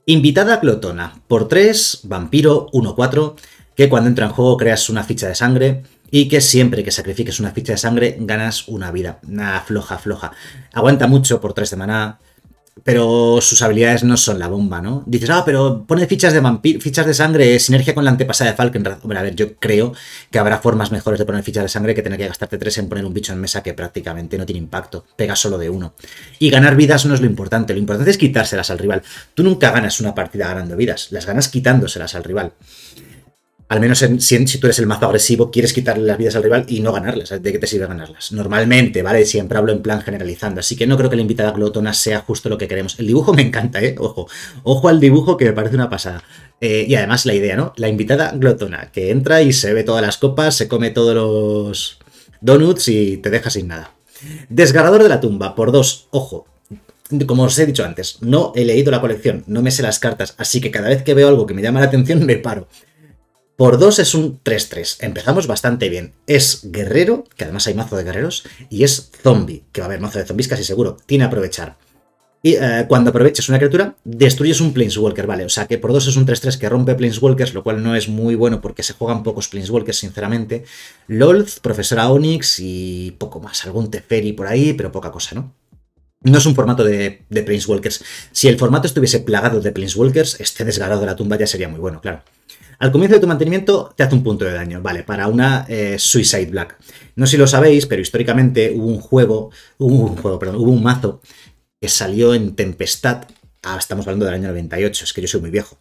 Invitada Clotona. Por 3, vampiro 1-4, que cuando entra en juego creas una ficha de sangre y que siempre que sacrifiques una ficha de sangre ganas una vida. Una floja, floja. Aguanta mucho por 3 de maná pero sus habilidades no son la bomba, ¿no? Dices, ah, pero pone fichas de fichas de sangre, sinergia con la antepasada de Falkenrath. Hombre, a ver, yo creo que habrá formas mejores de poner fichas de sangre que tener que gastarte tres en poner un bicho en mesa que prácticamente no tiene impacto, pega solo de uno. Y ganar vidas no es lo importante, lo importante es quitárselas al rival. Tú nunca ganas una partida ganando vidas, las ganas quitándoselas al rival al menos en, si, tú eres el mazo agresivo, quieres quitarle las vidas al rival y no ganarlas. ¿De qué te sirve ganarlas? Normalmente, ¿vale? Siempre hablo en plan generalizando. Así que no creo que la invitada glotona sea justo lo que queremos. El dibujo me encanta, ¿eh? Ojo. Ojo al dibujo que me parece una pasada. Eh, y además la idea, ¿no? La invitada glotona, que entra y se ve todas las copas, se come todos los donuts y te deja sin nada. Desgarrador de la tumba, por dos, ojo, como os he dicho antes, no he leído la colección, no me sé las cartas, así que cada vez que veo algo que me llama la atención me paro. Por 2 es un 3-3. Empezamos bastante bien. Es guerrero, que además hay mazo de guerreros, y es zombie, que va a haber mazo de zombies casi seguro. Tiene aprovechar. Y eh, cuando aproveches una criatura, destruyes un Planeswalker, ¿vale? O sea que por 2 es un 3-3 que rompe Planeswalkers, lo cual no es muy bueno porque se juegan pocos Planeswalkers, sinceramente. Lolz, Profesora Onix y poco más. Algún Teferi por ahí, pero poca cosa, ¿no? No es un formato de, de Planeswalkers. Si el formato estuviese plagado de Planeswalkers, este desgarrado de la tumba ya sería muy bueno, claro. Al comienzo de tu mantenimiento te hace un punto de daño, vale, para una eh, Suicide Black. No sé si lo sabéis, pero históricamente hubo un juego, hubo un juego, perdón, hubo un mazo que salió en Tempestad, ah, estamos hablando del año 98, es que yo soy muy viejo.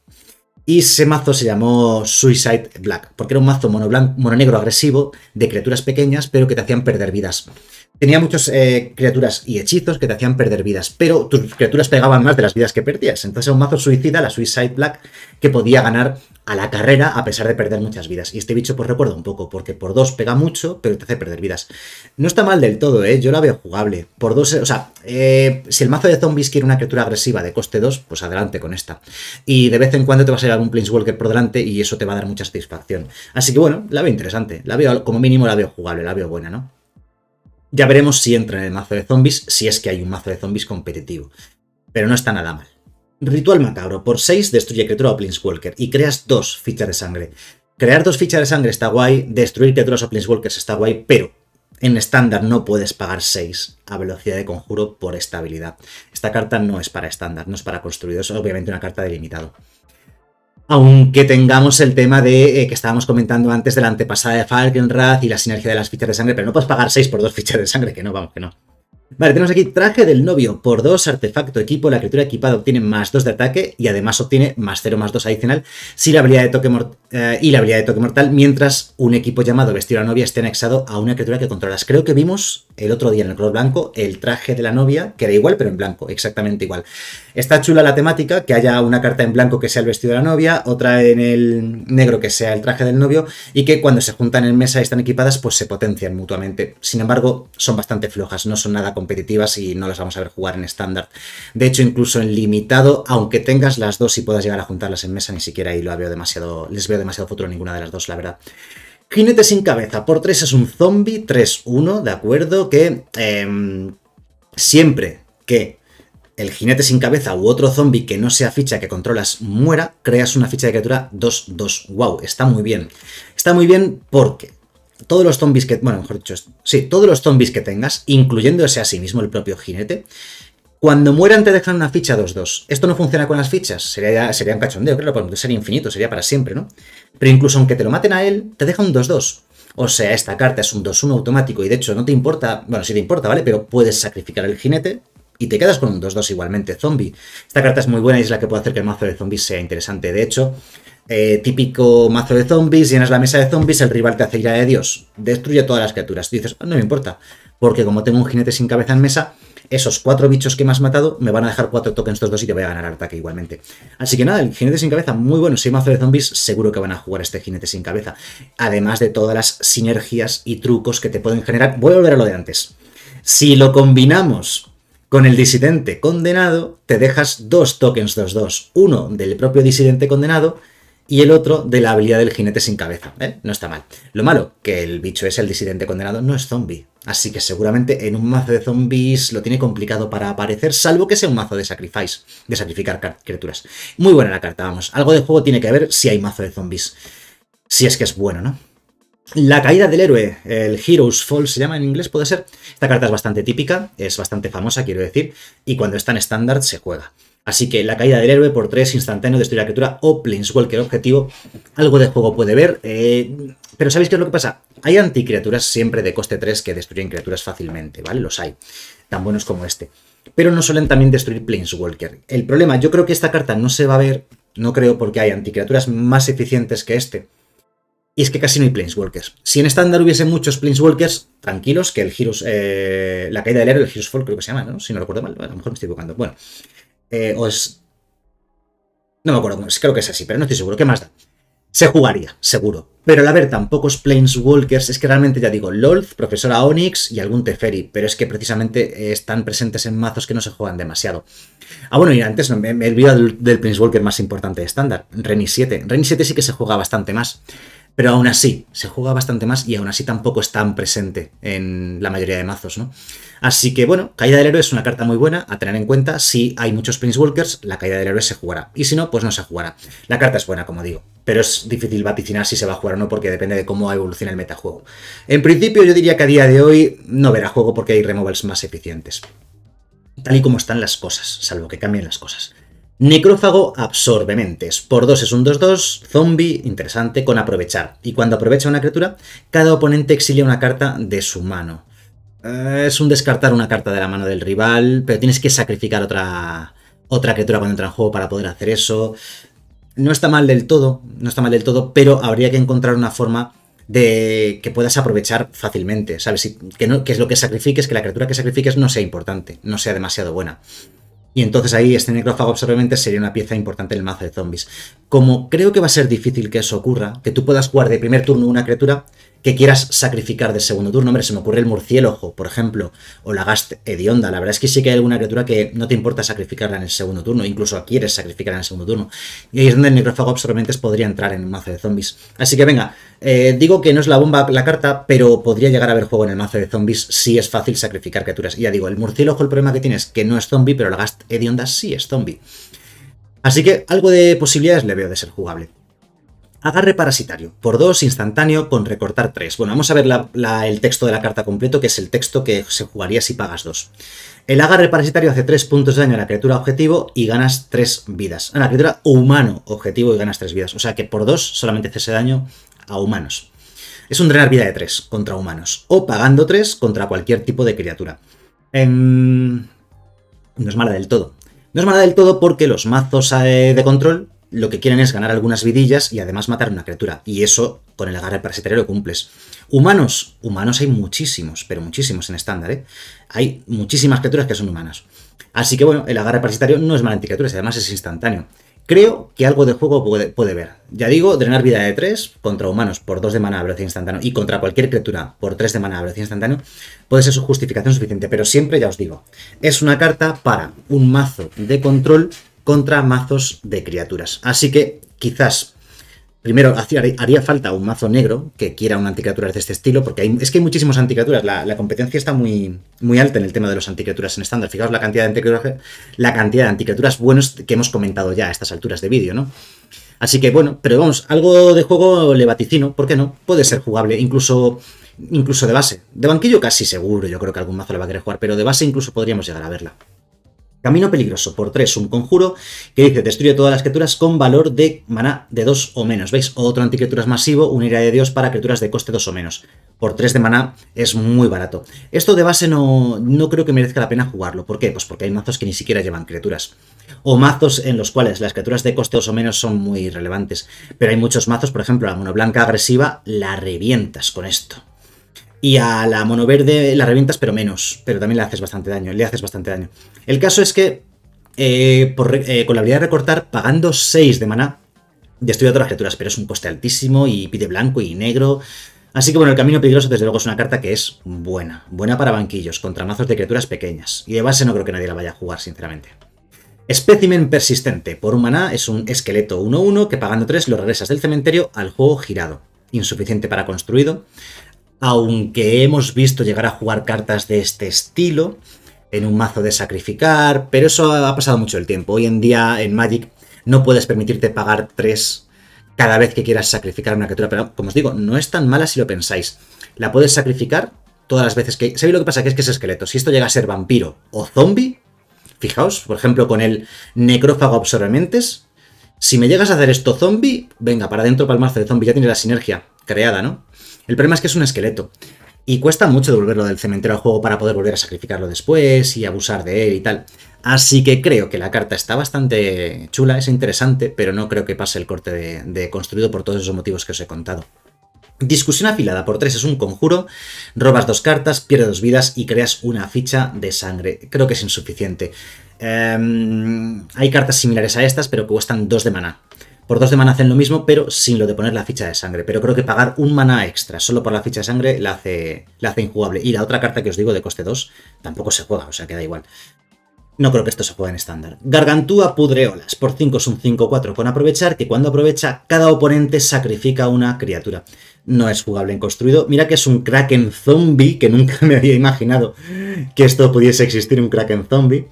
Y ese mazo se llamó Suicide Black, porque era un mazo mononegro agresivo de criaturas pequeñas, pero que te hacían perder vidas. Tenía muchas eh, criaturas y hechizos que te hacían perder vidas, pero tus criaturas pegaban más de las vidas que perdías. Entonces era un mazo suicida, la Suicide Black, que podía ganar a la carrera a pesar de perder muchas vidas. Y este bicho pues recuerdo un poco, porque por dos pega mucho, pero te hace perder vidas. No está mal del todo, ¿eh? Yo la veo jugable. Por dos, o sea, eh, si el mazo de zombies quiere una criatura agresiva de coste 2, pues adelante con esta. Y de vez en cuando te vas a llevar un Planeswalker por delante y eso te va a dar mucha satisfacción. Así que bueno, la veo interesante. La veo, como mínimo la veo jugable, la veo buena, ¿no? Ya veremos si entra en el mazo de zombies, si es que hay un mazo de zombies competitivo. Pero no está nada mal. Ritual macabro. Por 6 destruye criatura o Planeswalker y creas dos fichas de sangre. Crear dos fichas de sangre está guay, destruir criaturas o Planeswalkers está guay, pero en estándar no puedes pagar 6 a velocidad de conjuro por esta habilidad. Esta carta no es para estándar, no es para construidos, es obviamente una carta delimitado. Aunque tengamos el tema de eh, que estábamos comentando antes de la antepasada de Falkenrath y la sinergia de las fichas de sangre, pero no puedes pagar 6 por dos [laughs] fichas de sangre, que no, vamos, que no. Vale, tenemos aquí traje del novio por dos, artefacto, equipo, la criatura equipada obtiene más 2 de ataque y además obtiene más 0, más 2 adicional si la habilidad de toque eh, y la habilidad de toque mortal mientras un equipo llamado vestido de la novia esté anexado a una criatura que controlas. Creo que vimos el otro día en el color blanco el traje de la novia, que era igual pero en blanco, exactamente igual. Está chula la temática, que haya una carta en blanco que sea el vestido de la novia, otra en el negro que sea el traje del novio y que cuando se juntan en mesa y están equipadas pues se potencian mutuamente. Sin embargo, son bastante flojas, no son nada competitivas y no las vamos a ver jugar en estándar. De hecho, incluso en limitado, aunque tengas las dos y puedas llegar a juntarlas en mesa, ni siquiera ahí lo veo demasiado, les veo demasiado futuro ninguna de las dos, la verdad. Jinete sin cabeza, por 3 es un zombie, 3-1, ¿de acuerdo? Que em, siempre que el jinete sin cabeza u otro zombie que no sea ficha que controlas muera, creas una ficha de criatura 2-2. ¡Wow! Está muy bien. Está muy bien porque todos los zombies que, bueno, mejor dicho, sí, todos los zombies que tengas, incluyéndose a sí mismo el propio jinete, cuando mueran te dejan una ficha 2-2. Esto no funciona con las fichas, sería, un cachondeo, creo porque sería infinito, sería para siempre, ¿no? Pero incluso aunque te lo maten a él, te deja un 2-2. O sea, esta carta es un 2-1 automático y de hecho no te importa, bueno, sí te importa, ¿vale? Pero puedes sacrificar el jinete y te quedas con un 2-2 igualmente zombie. Esta carta es muy buena y es la que puede hacer que el mazo de zombies sea interesante. De hecho, eh, típico mazo de zombies, llenas la mesa de zombies, el rival te hace ira de Dios, destruye todas las criaturas. Dices, ah, no me importa, porque como tengo un jinete sin cabeza en mesa, esos cuatro bichos que me has matado me van a dejar cuatro tokens estos dos y te voy a ganar al ataque igualmente. Así que nada, el jinete sin cabeza, muy bueno. Si hay mazo de zombies, seguro que van a jugar este jinete sin cabeza. Además de todas las sinergias y trucos que te pueden generar. Voy a volver a lo de antes. Si lo combinamos con el disidente condenado, te dejas dos tokens 2-2. Uno del propio disidente condenado y el otro de la habilidad del jinete sin cabeza. ¿eh? No está mal. Lo malo, que el bicho es el disidente condenado, no es zombie. Así que seguramente en un mazo de zombies lo tiene complicado para aparecer, salvo que sea un mazo de sacrifice, de sacrificar criaturas. Muy buena la carta, vamos. Algo de juego tiene que ver si hay mazo de zombies. Si es que es bueno, ¿no? La caída del héroe, el Hero's Fall se llama en inglés, puede ser. Esta carta es bastante típica, es bastante famosa, quiero decir, y cuando está en estándar se juega. Así que la caída del héroe por 3 instantáneo, destruir la criatura o Planeswalker objetivo. Algo de juego puede ver. Eh, pero ¿sabéis qué es lo que pasa? Hay anticriaturas siempre de coste 3 que destruyen criaturas fácilmente, ¿vale? Los hay. Tan buenos como este. Pero no suelen también destruir Planeswalker. El problema, yo creo que esta carta no se va a ver, no creo, porque hay anticriaturas más eficientes que este. Y es que casi no hay Planeswalkers. Si en estándar hubiese muchos Planeswalkers, tranquilos, que el Heroes, eh, la caída del héroe, el Heroes Fall creo que se llama, ¿no? Si no recuerdo mal, a lo mejor me estoy equivocando. Bueno, eh, no me acuerdo, creo que es así, pero no estoy seguro. ¿Qué más da? Se jugaría, seguro. Pero al haber tan pocos Planeswalkers, es que realmente ya digo, Lolth, Profesora Onyx y algún Teferi, pero es que precisamente eh, están presentes en mazos que no se juegan demasiado. Ah, bueno, y antes me, me he olvidado del, del Planeswalker más importante de estándar, Reni 7. Reni 7 sí que se juega bastante más pero aún así se juega bastante más y aún así tampoco es tan presente en la mayoría de mazos, ¿no? Así que bueno, Caída del Héroe es una carta muy buena a tener en cuenta. Si hay muchos Prince Walkers, la Caída del Héroe se jugará. Y si no, pues no se jugará. La carta es buena, como digo, pero es difícil vaticinar si se va a jugar o no porque depende de cómo evoluciona el metajuego. En principio yo diría que a día de hoy no verá juego porque hay removals más eficientes. Tal y como están las cosas, salvo que cambien las cosas. Necrófago mentes Por 2 es un 2-2, zombie, interesante, con aprovechar. Y cuando aprovecha una criatura, cada oponente exilia una carta de su mano. Eh, es un descartar una carta de la mano del rival, pero tienes que sacrificar otra, otra criatura cuando entra en juego para poder hacer eso. No está mal del todo, no está mal del todo, pero habría que encontrar una forma de que puedas aprovechar fácilmente, ¿sabes? Que, no, que es lo que sacrifiques, que la criatura que sacrifiques no sea importante, no sea demasiado buena. Y entonces ahí este necrófago obviamente sería una pieza importante del mazo de zombies. Como creo que va a ser difícil que eso ocurra, que tú puedas jugar de primer turno una criatura que quieras sacrificar de segundo turno. Hombre, se me ocurre el murciélago, por ejemplo, o la gast hedionda. La verdad es que sí que hay alguna criatura que no te importa sacrificarla en el segundo turno, incluso quieres sacrificarla en el segundo turno. Y ahí es donde el necrófago absorbentes podría entrar en el mazo de zombies. Así que venga, eh, digo que no es la bomba la carta, pero podría llegar a haber juego en el mazo de zombies si es fácil sacrificar criaturas. Y ya digo, el murciélago el problema que tiene es que no es zombie, pero la gast hedionda sí es zombie. Así que algo de posibilidades le veo de ser jugable. Agarre parasitario, por 2, instantáneo, con recortar 3. Bueno, vamos a ver el texto de la carta completo, que es el texto que se jugaría si pagas 2. El agarre parasitario hace 3 puntos de daño a la criatura objetivo y ganas 3 vidas. A la criatura humano objetivo y ganas 3 vidas. O sea que por 2 solamente hace ese daño a humanos. Es un drenar vida de 3 contra humanos. O pagando 3 contra cualquier tipo de criatura. Em, no es mala del todo. No es mala del todo porque los mazos eh, de control lo que quieren es ganar algunas vidillas y además matar una criatura. Y eso con el agarre parasitario lo cumples. Humanos, humanos hay muchísimos, pero muchísimos en estándar, ¿eh? Hay muchísimas criaturas que son humanas. Así que bueno, el agarre parasitario no es mal criaturas. además es instantáneo. Creo que algo de juego puede, ver. Ya digo, drenar vida de 3 contra humanos por 2 de mana a velocidad instantánea y contra cualquier criatura por 3 de mana a velocidad instantáneo. puede ser su justificación suficiente, pero siempre ya os digo, es una carta para un mazo de control contra mazos de criaturas. Así que quizás Primero, haría falta un mazo negro que quiera una anticriatura de este estilo, porque es que hay muchísimas anticriaturas. La, competencia está muy, muy alta en el tema de los anticriaturas en estándar. Fijaos la cantidad de anticriaturas, la cantidad de buenos que hemos comentado ya a estas alturas de vídeo, ¿no? Así que bueno, pero vamos, algo de juego le vaticino, ¿por qué no? Puede ser jugable, incluso, incluso de base. De banquillo casi seguro, yo creo que algún mazo le va a querer jugar, pero de base incluso podríamos llegar a verla. Camino peligroso, por 3, un conjuro que dice destruye todas las criaturas con valor de maná de 2 o menos. ¿Veis? Otro anticriaturas masivo, un ira de Dios para criaturas de coste 2 o menos. Por 3 de maná es muy barato. Esto de base no, no creo que merezca la pena jugarlo. ¿Por qué? Pues porque hay mazos que ni siquiera llevan criaturas. O mazos en los cuales las criaturas de coste 2 o menos son muy relevantes. Pero hay muchos mazos, por ejemplo, la blanca agresiva la revientas con esto. Y a la mono verde la revientas, pero menos. Pero también le haces bastante daño. Le haces bastante daño. El caso es que eh, eh, con la habilidad de recortar, pagando 6 de maná, destruye a todas las criaturas, pero es un coste altísimo y pide blanco y negro. Así que bueno, el camino peligroso desde luego es una carta que es buena. Buena para banquillos, contra mazos de criaturas pequeñas. Y de base no creo que nadie la vaya a jugar, sinceramente. Espécimen persistente. Por un maná es un esqueleto 1-1 que pagando 3 lo regresas del cementerio al juego girado. Insuficiente para construido aunque hemos visto llegar a jugar cartas de este estilo en un mazo de sacrificar, pero eso ha pasado mucho el tiempo. Hoy en día en Magic no puedes permitirte pagar 3 cada vez que quieras sacrificar una criatura, pero como os digo, no es tan mala si lo pensáis. La puedes sacrificar todas las veces que... ¿Sabéis lo que pasa? Que es que es esqueleto. Si esto llega a ser vampiro o zombie, fijaos, por ejemplo, con el necrófago absorbentes, si me llegas a hacer esto zombie, venga, para adentro, para el mazo de zombie, ya tiene la sinergia creada, ¿no? El problema es que es un esqueleto. Y cuesta mucho devolverlo del cementerio al juego para poder volver a sacrificarlo después y abusar de él y tal. Así que creo que la carta está bastante chula, es interesante, pero no creo que pase el corte de, construido por todos esos motivos que os he contado. Discusión afilada por 3 es un conjuro, robas dos cartas, pierdes dos vidas y creas una ficha de sangre. Creo que es insuficiente. Em, hay cartas similares a estas, pero que cuestan 2 de maná. Por dos de mana hacen lo mismo, pero sin lo de poner la ficha de sangre. Pero creo que pagar un mana extra solo por la ficha de sangre la hace, la hace injugable. Y la otra carta que os digo de coste 2 tampoco se juega, o sea, queda igual. No creo que esto se pueda en estándar. Gargantúa Pudreolas. Por 5 es un 5-4 con aprovechar, que cuando aprovecha, cada oponente sacrifica una criatura. No es jugable en construido. Mira que es un Kraken Zombie, que nunca [laughs] me había imaginado que esto pudiese existir, un Kraken Zombie.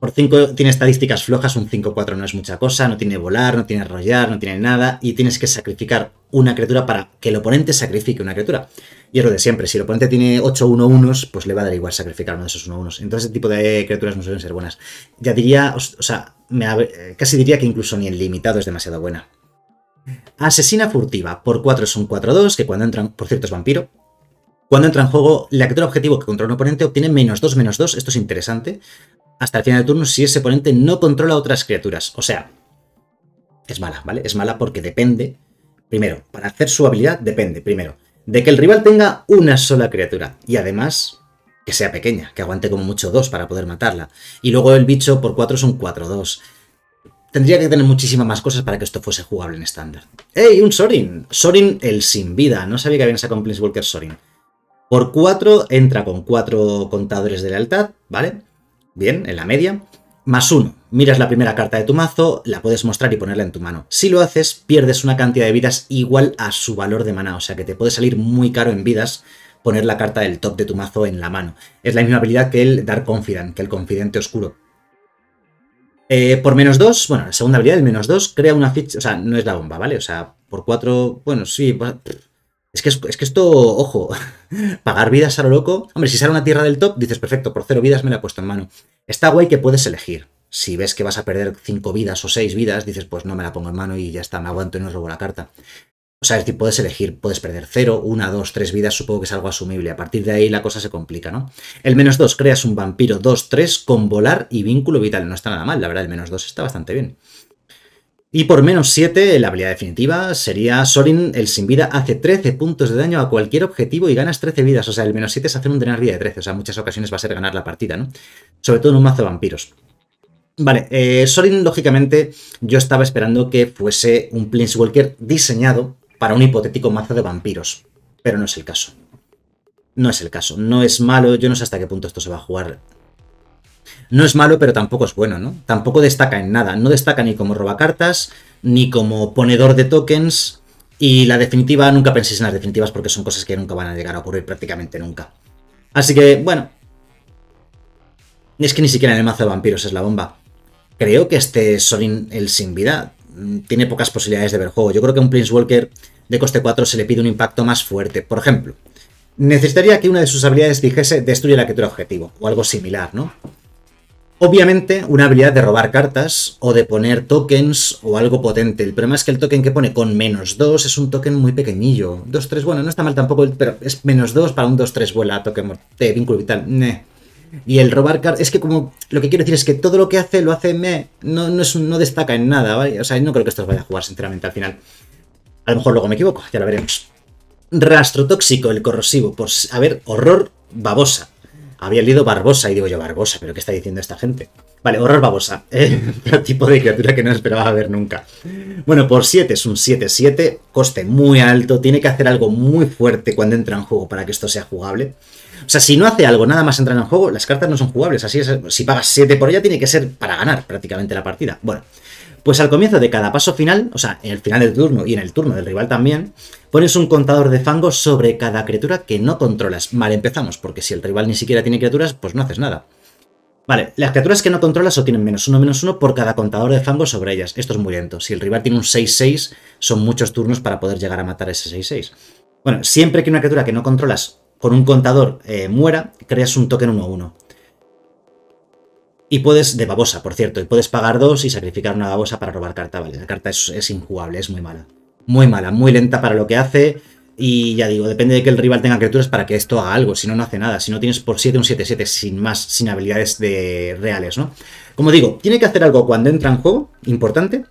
Por 5 tiene estadísticas flojas, un 5-4 no es mucha cosa, no tiene volar, no tiene arrollar, no tiene nada, y tienes que sacrificar una criatura para que el oponente sacrifique una criatura. Y es lo de siempre, si el oponente tiene 8 1-1, pues le va a dar igual sacrificar uno de esos 1-1. Entonces ese tipo de criaturas no suelen ser buenas. Ya diría, o, sea, eh, casi diría que incluso ni el limitado es demasiado buena. Asesina furtiva, por 4 es un 4-2, que cuando entran, por cierto, es vampiro, cuando entra en juego, la criatura objetivo que contra un oponente obtiene menos 2, 2. Esto es interesante hasta el final de turno si ese oponente no controla otras criaturas. O sea, es mala, ¿vale? Es mala porque depende, primero, para hacer su habilidad depende, primero, de que el rival tenga una sola criatura y además que sea pequeña, que aguante como mucho dos para poder matarla. Y luego el bicho por cuatro son 4 dos. Tendría que tener muchísimas más cosas para que esto fuese jugable en estándar. ¡Ey! Un Sorin. Sorin el sin vida. No sabía que habían esa un Walker Sorin. Por 4 entra con cuatro contadores de lealtad, ¿vale? bien, en la media, más uno. Miras la primera carta de tu mazo, la puedes mostrar y ponerla en tu mano. Si lo haces, pierdes una cantidad de vidas igual a su valor de mana, o sea que te puede salir muy caro en vidas poner la carta del top de tu mazo en la mano. Es la misma habilidad que el Dark Confident, que el Confidente Oscuro. Eh, por menos 2, bueno, la segunda habilidad del menos 2 crea una ficha, o sea, no es la bomba, ¿vale? O sea, por 4, bueno, sí, es que, es, que esto, ojo, [laughs] pagar vidas a lo loco. Hombre, si sale una tierra del top, dices, perfecto, por cero vidas me la he puesto en mano. Está guay que puedes elegir. Si ves que vas a perder cinco vidas o seis vidas, dices, pues no me la pongo en mano y ya está, me aguanto y no robo la carta. O sea, es decir, puedes elegir, puedes perder cero una dos tres vidas, supongo que es algo asumible. A partir de ahí la cosa se complica, ¿no? El menos dos creas un vampiro dos tres con volar y vínculo vital. No está nada mal, la verdad, el menos dos está bastante bien. Y por menos 7, la habilidad definitiva sería Sorin, el sin vida, hace 13 puntos de daño a cualquier objetivo y ganas 13 vidas. O sea, el menos 7 es hacer un drenar vida de 13. O sea, muchas ocasiones va a ser ganar la partida, ¿no? Sobre todo en un mazo de vampiros. Vale, eh, Sorin, lógicamente, yo estaba esperando que fuese un Planeswalker diseñado para un hipotético mazo de vampiros. Pero no es el caso. No es el caso. No es malo. Yo no sé hasta qué punto esto se va a jugar no es malo, pero tampoco es bueno, ¿no? Tampoco destaca en nada. No destaca ni como robacartas, ni como ponedor de tokens. Y la definitiva, nunca penséis en las definitivas porque son cosas que nunca van a llegar a ocurrir prácticamente nunca. Así que, bueno. Es que ni siquiera en el mazo de vampiros es la bomba. Creo que este Sorin, el sin vida, mm, tiene pocas posibilidades de ver juego. Yo creo que a un Walker de coste 4 se le pide un impacto más fuerte. Por ejemplo, necesitaría que una de sus habilidades dijese destruye la criatura objetivo, o algo similar, ¿no? Obviamente, una habilidad de robar cartas o de poner tokens o algo potente. El problema es que el token que pone con menos 2 es un token muy pequeñillo. 2-3, bueno, no está mal tampoco, pero es menos 2 para un 2-3 vuela token de vínculo vital. Y el robar cartas, es que como lo que quiero decir es que todo lo que hace lo hace me, no, no destaca en nada, ¿vale? O sea, no creo que esto vaya a jugar, sinceramente, al final. A lo mejor luego me equivoco, ya lo veremos. Rastro tóxico, el corrosivo, Pues, a ver, horror babosa. Había leído Barbosa y digo yo, Barbosa, ¿pero qué está diciendo esta gente? Vale, horror Barbosa, ¿eh? [laughs] el tipo de criatura que no esperaba ver nunca. Bueno, por 7 es un 7-7, coste muy alto, tiene que hacer algo muy fuerte cuando entra en juego para que esto sea jugable. O sea, si no hace algo, nada más entra en juego, las cartas no son jugables. Así es, si pagas 7 por ella, tiene que ser para ganar prácticamente la partida. Bueno, pues al comienzo de cada paso final, o sea, en el final del turno y en el turno del rival también, pones un contador de fango sobre cada criatura que no controlas. Mal empezamos, porque si el rival ni siquiera tiene criaturas, pues no haces nada. Vale, las criaturas que no controlas o tienen menos uno, menos uno por cada contador de fango sobre ellas. Esto es muy lento. Si el rival tiene un 6-6, son muchos turnos para poder llegar a matar ese 6-6. Bueno, siempre que una criatura que no controlas con un contador eh, muera, creas un token 1-1. Y puedes, de babosa, por cierto, y puedes pagar dos y sacrificar una babosa para robar carta, vale. La carta es, injugable, es muy mala. Muy mala, muy lenta para lo que hace. Y ya digo, depende de que el rival tenga criaturas para que esto haga algo. Si no, no hace nada. Si no tienes por 7 un 7-7 sin más, sin habilidades de reales, ¿no? Como digo, tiene que hacer algo cuando entra en juego, importante.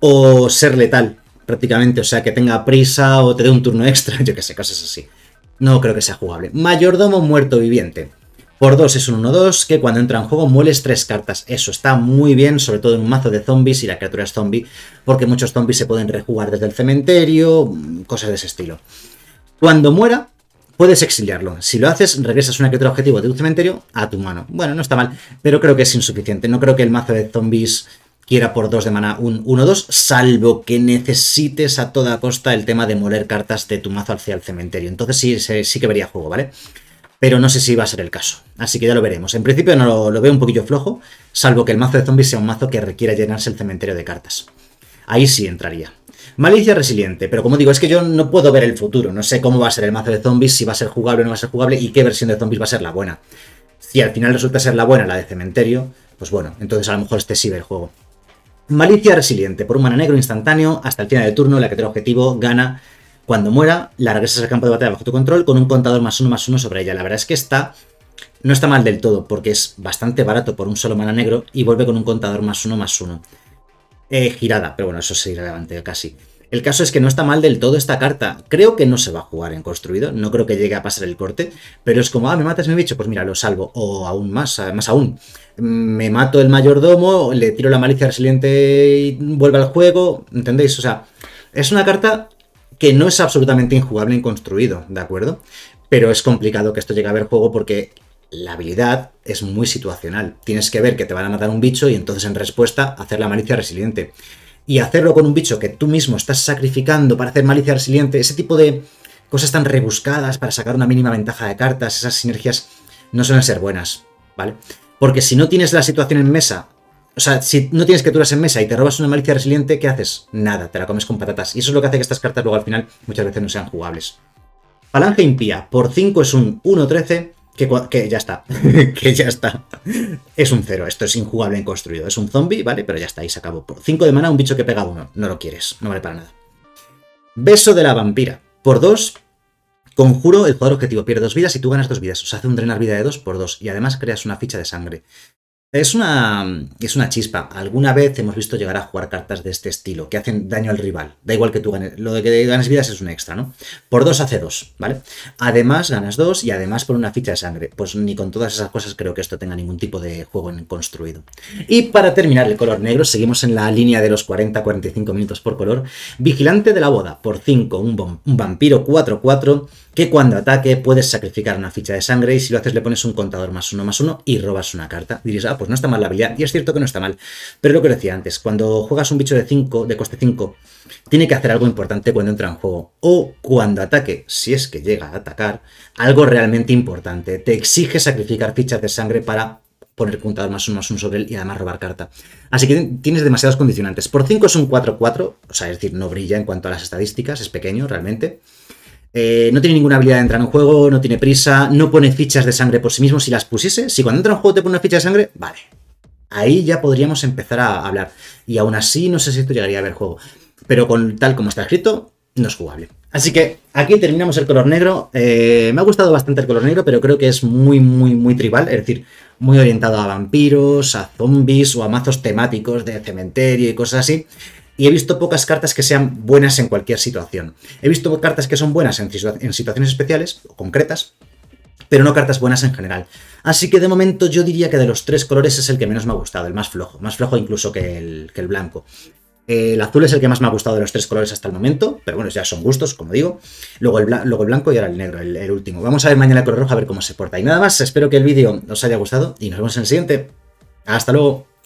O ser letal, prácticamente. O sea, que tenga prisa o te dé un turno extra, [laughs] yo qué sé, cosas así. No creo que sea jugable. Mayordomo muerto viviente. Por 2 es un 1-2 que cuando entra en juego mueles 3 cartas. Eso está muy bien, sobre todo en un mazo de zombies y la criatura es zombie, porque muchos zombies se pueden rejugar desde el cementerio, mm, cosas de ese estilo. Cuando muera, puedes exiliarlo. Si lo haces, regresas una criatura objetivo de tu cementerio a tu mano. Bueno, no está mal, pero creo que es insuficiente. No creo que el mazo de zombies quiera por 2 de mana un 1-2, salvo que necesites a toda costa el tema de moler cartas de tu mazo hacia el cementerio. Entonces sí, que vería juego, ¿vale? vale pero no sé si va a ser el caso. Así que ya lo veremos. En principio no lo, veo un poquillo flojo, salvo que el mazo de zombies sea un mazo que requiera llenarse el cementerio de cartas. Ahí sí entraría. Malicia resiliente, pero como digo, es que yo no puedo ver el futuro. No sé cómo va a ser el mazo de zombies, si va a ser jugable o no va a ser jugable y qué versión de zombies va a ser la buena. Si al final resulta ser la buena, la de cementerio, pues bueno, entonces a lo mejor este sí ve el juego. Malicia resiliente, por un mana negro instantáneo, hasta el final del turno, la que tiene objetivo gana cuando muera, la regresas al campo de batalla bajo tu control con un contador más uno más uno sobre ella. La verdad es que está no está mal del todo, porque es bastante barato por un solo mana negro y vuelve con un contador más uno más uno. Eh, girada, pero bueno, eso se irá adelante casi. El caso es que no está mal del todo esta carta. Creo que no se va a jugar en construido, no creo que llegue a pasar el corte, pero es como, ah, me matas mi bicho, pues mira, lo salvo. O aún más, más aún, me mato el mayordomo, le tiro la malicia resiliente y vuelve al juego, ¿entendéis? O sea, es una carta que no es absolutamente injugable en construido, ¿de acuerdo? Pero es complicado que esto llegue a ver juego porque la habilidad es muy situacional. Tienes que ver que te van a matar un bicho y entonces en respuesta hacer la malicia resiliente. Y hacerlo con un bicho que tú mismo estás sacrificando para hacer malicia resiliente, ese tipo de cosas tan rebuscadas para sacar una mínima ventaja de cartas, esas sinergias no suelen ser buenas, ¿vale? Porque si no tienes la situación en mesa o sea, si no tienes criaturas en mesa y te robas una malicia resiliente, ¿qué haces? Nada, te la comes con patatas. Y eso es lo que hace que estas cartas luego al final muchas veces no sean jugables. Palanca impía, por 5 es un 1-13, que, ya está, [laughs] que ya está. Es un 0, esto es injugable en construido. Es un zombie, ¿vale? Pero ya está, ahí se acabó. Por 5 de mana, un bicho que pega uno. No lo quieres, no vale para nada. Beso de la vampira. Por 2, conjuro, el jugador objetivo pierde dos vidas y tú ganas dos vidas. O sea, hace un drenar vida de dos por dos Y además creas una ficha de sangre. Es una, es una chispa. Alguna vez hemos visto llegar a jugar cartas de este estilo, que hacen daño al rival. Da igual que tú ganes. Lo de que ganes vidas es un extra, ¿no? Por dos hace dos, ¿vale? Además ganas dos y además por una ficha de sangre. Pues ni con todas esas cosas creo que esto tenga ningún tipo de juego construido. Y para terminar el color negro, seguimos en la línea de los 40-45 minutos por color. Vigilante de la boda, por 5, un, un vampiro 4-4 que cuando ataque puedes sacrificar una ficha de sangre y si lo haces le pones un contador más uno más uno y robas una carta. Dirías, ah, pues no está mal la habilidad. Y es cierto que no está mal. Pero lo que decía antes, cuando juegas un bicho de 5, de coste 5, tiene que hacer algo importante cuando entra en juego. O cuando ataque, si es que llega a atacar, algo realmente importante. Te exige sacrificar fichas de sangre para poner contador más uno más uno sobre él y además robar carta. Así que tienes demasiados condicionantes. Por 5 es un 4-4, o sea, es decir, no brilla en cuanto a las estadísticas, es pequeño realmente. Eh, no tiene ninguna habilidad de entrar en juego, no tiene prisa, no pone fichas de sangre por sí mismo. Si las pusiese, si cuando entra en juego te pone una ficha de sangre, vale. Ahí ya podríamos empezar a hablar. Y aún así, no sé si esto llegaría a ver juego. Pero con tal como está escrito, no es jugable. Así que aquí terminamos el color negro. Eh, me ha gustado bastante el color negro, pero creo que es muy, muy, muy tribal. Es decir, muy orientado a vampiros, a zombies o a mazos temáticos de cementerio y cosas así y he visto pocas cartas que sean buenas en cualquier situación. He visto cartas que son buenas en, situaciones especiales o concretas, pero no cartas buenas en general. Así que de momento yo diría que de los tres colores es el que menos me ha gustado, el más flojo, más flojo incluso que el, blanco. Eh, el azul es el que más me ha gustado de los tres colores hasta el momento, pero bueno, ya son gustos, como digo. Luego el, blanco y ahora el negro, el, el, último. Vamos a ver mañana el color rojo a ver cómo se porta. Y nada más, espero que el vídeo os haya gustado y nos vemos en el siguiente. Hasta luego.